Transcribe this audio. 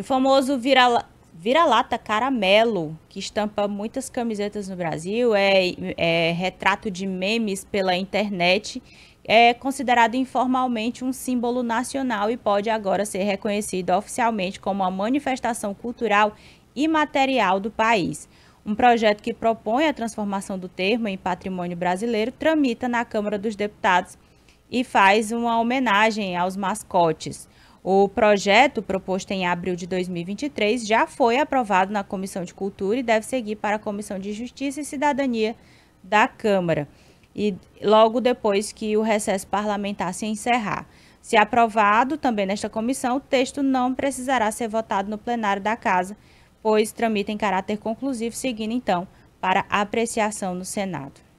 o famoso vira-lata vira caramelo, que estampa muitas camisetas no Brasil, é, é retrato de memes pela internet, é considerado informalmente um símbolo nacional e pode agora ser reconhecido oficialmente como a manifestação cultural e material do país. Um projeto que propõe a transformação do termo em patrimônio brasileiro tramita na Câmara dos Deputados e faz uma homenagem aos mascotes. O projeto proposto em abril de 2023 já foi aprovado na Comissão de Cultura e deve seguir para a Comissão de Justiça e Cidadania da Câmara. E logo depois que o recesso parlamentar se encerrar. Se aprovado também nesta comissão, o texto não precisará ser votado no plenário da Casa, pois tramita em caráter conclusivo, seguindo então para apreciação no Senado.